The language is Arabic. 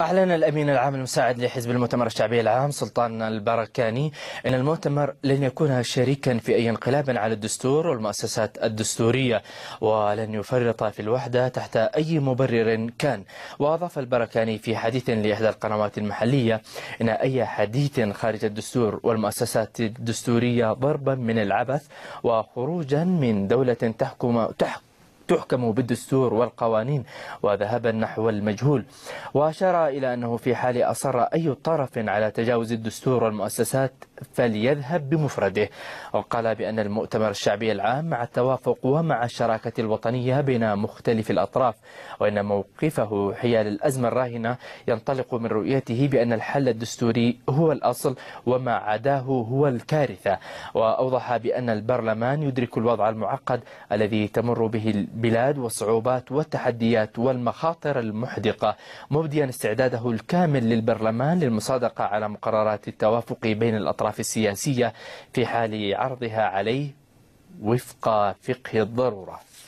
أعلن الأمين العام المساعد لحزب المؤتمر الشعبي العام سلطان البركاني أن المؤتمر لن يكون شريكا في أي انقلاب على الدستور والمؤسسات الدستورية ولن يفرط في الوحدة تحت أي مبرر كان وأضاف البركاني في حديث لإحدى القنوات المحلية أن أي حديث خارج الدستور والمؤسسات الدستورية ضربا من العبث وخروجا من دولة تحكم تحكم تحكم بالدستور والقوانين وذهبا نحو المجهول وأشار إلى أنه في حال أصر أي طرف على تجاوز الدستور والمؤسسات فليذهب بمفرده وقال بأن المؤتمر الشعبي العام مع التوافق ومع الشراكة الوطنية بين مختلف الأطراف وإن موقفه حيال الأزمة الراهنة ينطلق من رؤيته بأن الحل الدستوري هو الأصل وما عداه هو الكارثة وأوضح بأن البرلمان يدرك الوضع المعقد الذي تمر به البلاد والصعوبات والتحديات والمخاطر المحدقة مبديا استعداده الكامل للبرلمان للمصادقة على مقررات التوافق بين الأطراف السياسية في حال عرضها عليه وفق فقه الضروره